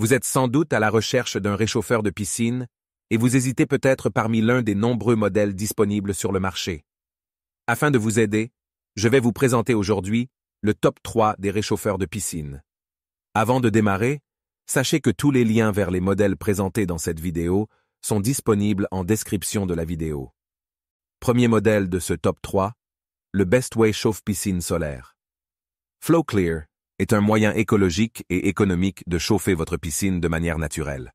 Vous êtes sans doute à la recherche d'un réchauffeur de piscine et vous hésitez peut-être parmi l'un des nombreux modèles disponibles sur le marché. Afin de vous aider, je vais vous présenter aujourd'hui le top 3 des réchauffeurs de piscine. Avant de démarrer, sachez que tous les liens vers les modèles présentés dans cette vidéo sont disponibles en description de la vidéo. Premier modèle de ce top 3, le Bestway chauffe-piscine solaire. FlowClear est un moyen écologique et économique de chauffer votre piscine de manière naturelle.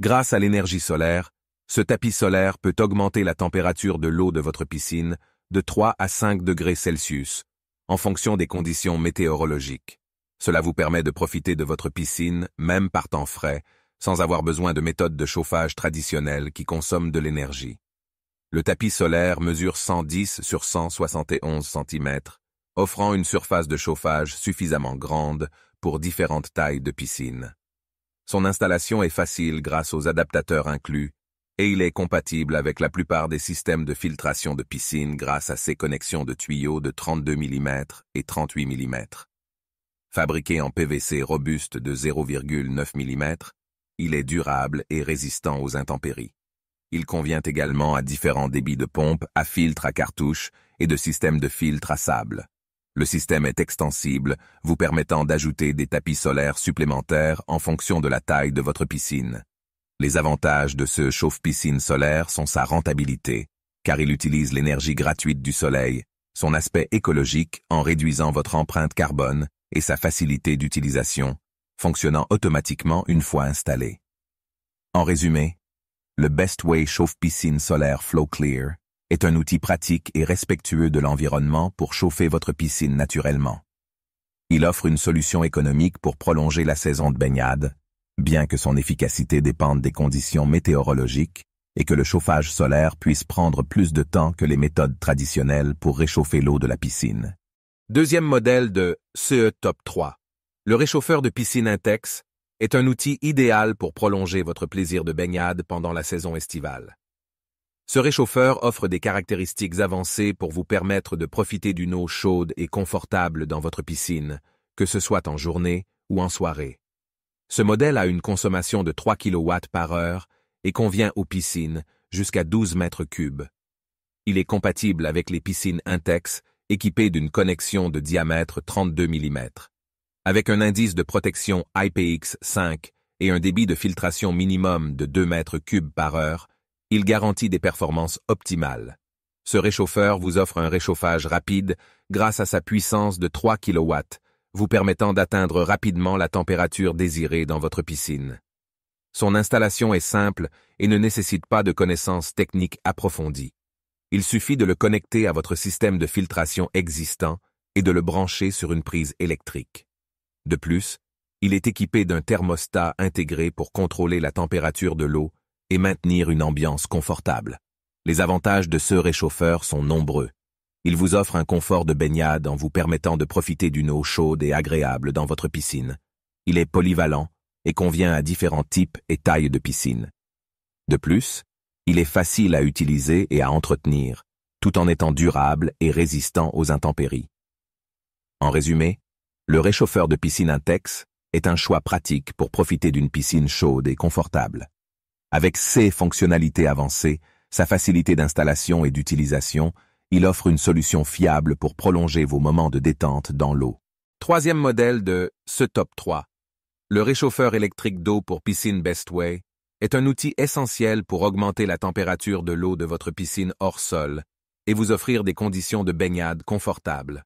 Grâce à l'énergie solaire, ce tapis solaire peut augmenter la température de l'eau de votre piscine de 3 à 5 degrés Celsius, en fonction des conditions météorologiques. Cela vous permet de profiter de votre piscine, même par temps frais, sans avoir besoin de méthodes de chauffage traditionnelles qui consomment de l'énergie. Le tapis solaire mesure 110 sur 171 cm offrant une surface de chauffage suffisamment grande pour différentes tailles de piscine. Son installation est facile grâce aux adaptateurs inclus, et il est compatible avec la plupart des systèmes de filtration de piscine grâce à ses connexions de tuyaux de 32 mm et 38 mm. Fabriqué en PVC robuste de 0,9 mm, il est durable et résistant aux intempéries. Il convient également à différents débits de pompe, à filtre à cartouche et de systèmes de filtre à sable. Le système est extensible, vous permettant d'ajouter des tapis solaires supplémentaires en fonction de la taille de votre piscine. Les avantages de ce chauffe-piscine solaire sont sa rentabilité, car il utilise l'énergie gratuite du soleil, son aspect écologique en réduisant votre empreinte carbone et sa facilité d'utilisation, fonctionnant automatiquement une fois installé. En résumé, le best way chauffe-piscine solaire Flow Clear est un outil pratique et respectueux de l'environnement pour chauffer votre piscine naturellement. Il offre une solution économique pour prolonger la saison de baignade, bien que son efficacité dépende des conditions météorologiques et que le chauffage solaire puisse prendre plus de temps que les méthodes traditionnelles pour réchauffer l'eau de la piscine. Deuxième modèle de CE Top 3. Le réchauffeur de piscine Intex est un outil idéal pour prolonger votre plaisir de baignade pendant la saison estivale. Ce réchauffeur offre des caractéristiques avancées pour vous permettre de profiter d'une eau chaude et confortable dans votre piscine, que ce soit en journée ou en soirée. Ce modèle a une consommation de 3 kW par heure et convient aux piscines jusqu'à 12 mètres cubes. Il est compatible avec les piscines Intex équipées d'une connexion de diamètre 32 mm. Avec un indice de protection IPX5 et un débit de filtration minimum de 2 mètres cubes par heure, il garantit des performances optimales. Ce réchauffeur vous offre un réchauffage rapide grâce à sa puissance de 3 kW, vous permettant d'atteindre rapidement la température désirée dans votre piscine. Son installation est simple et ne nécessite pas de connaissances techniques approfondies. Il suffit de le connecter à votre système de filtration existant et de le brancher sur une prise électrique. De plus, il est équipé d'un thermostat intégré pour contrôler la température de l'eau et maintenir une ambiance confortable. Les avantages de ce réchauffeur sont nombreux. Il vous offre un confort de baignade en vous permettant de profiter d'une eau chaude et agréable dans votre piscine. Il est polyvalent et convient à différents types et tailles de piscine. De plus, il est facile à utiliser et à entretenir, tout en étant durable et résistant aux intempéries. En résumé, le réchauffeur de piscine Intex est un choix pratique pour profiter d'une piscine chaude et confortable. Avec ses fonctionnalités avancées, sa facilité d'installation et d'utilisation, il offre une solution fiable pour prolonger vos moments de détente dans l'eau. Troisième modèle de ce top 3. Le réchauffeur électrique d'eau pour piscine Bestway est un outil essentiel pour augmenter la température de l'eau de votre piscine hors sol et vous offrir des conditions de baignade confortables.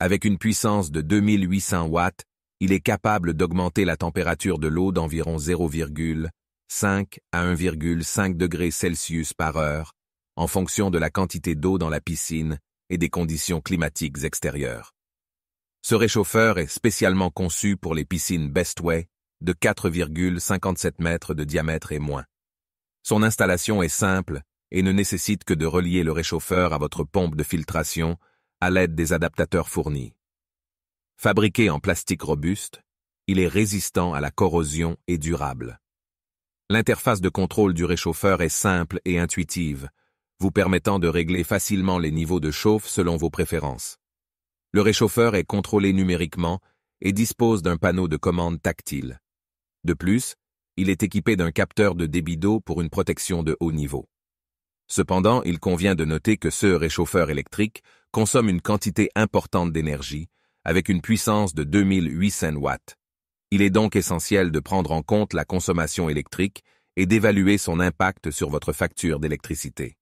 Avec une puissance de 2800 watts, il est capable d'augmenter la température de l'eau d'environ 5 à 1,5 degrés Celsius par heure, en fonction de la quantité d'eau dans la piscine et des conditions climatiques extérieures. Ce réchauffeur est spécialement conçu pour les piscines Bestway de 4,57 mètres de diamètre et moins. Son installation est simple et ne nécessite que de relier le réchauffeur à votre pompe de filtration à l'aide des adaptateurs fournis. Fabriqué en plastique robuste, il est résistant à la corrosion et durable. L'interface de contrôle du réchauffeur est simple et intuitive, vous permettant de régler facilement les niveaux de chauffe selon vos préférences. Le réchauffeur est contrôlé numériquement et dispose d'un panneau de commande tactile. De plus, il est équipé d'un capteur de débit d'eau pour une protection de haut niveau. Cependant, il convient de noter que ce réchauffeur électrique consomme une quantité importante d'énergie, avec une puissance de 2800 watts, il est donc essentiel de prendre en compte la consommation électrique et d'évaluer son impact sur votre facture d'électricité.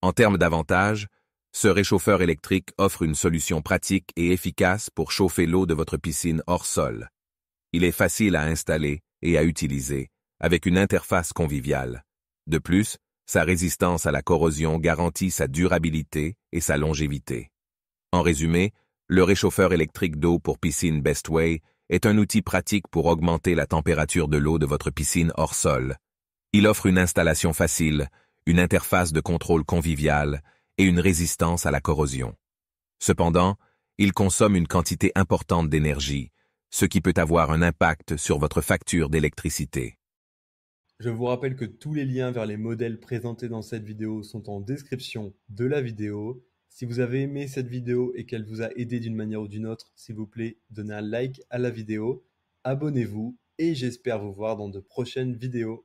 En termes d'avantages, ce réchauffeur électrique offre une solution pratique et efficace pour chauffer l'eau de votre piscine hors sol. Il est facile à installer et à utiliser, avec une interface conviviale. De plus, sa résistance à la corrosion garantit sa durabilité et sa longévité. En résumé, le réchauffeur électrique d'eau pour piscine Bestway est un outil pratique pour augmenter la température de l'eau de votre piscine hors sol. Il offre une installation facile, une interface de contrôle conviviale et une résistance à la corrosion. Cependant, il consomme une quantité importante d'énergie, ce qui peut avoir un impact sur votre facture d'électricité. Je vous rappelle que tous les liens vers les modèles présentés dans cette vidéo sont en description de la vidéo si vous avez aimé cette vidéo et qu'elle vous a aidé d'une manière ou d'une autre, s'il vous plaît, donnez un like à la vidéo, abonnez-vous et j'espère vous voir dans de prochaines vidéos.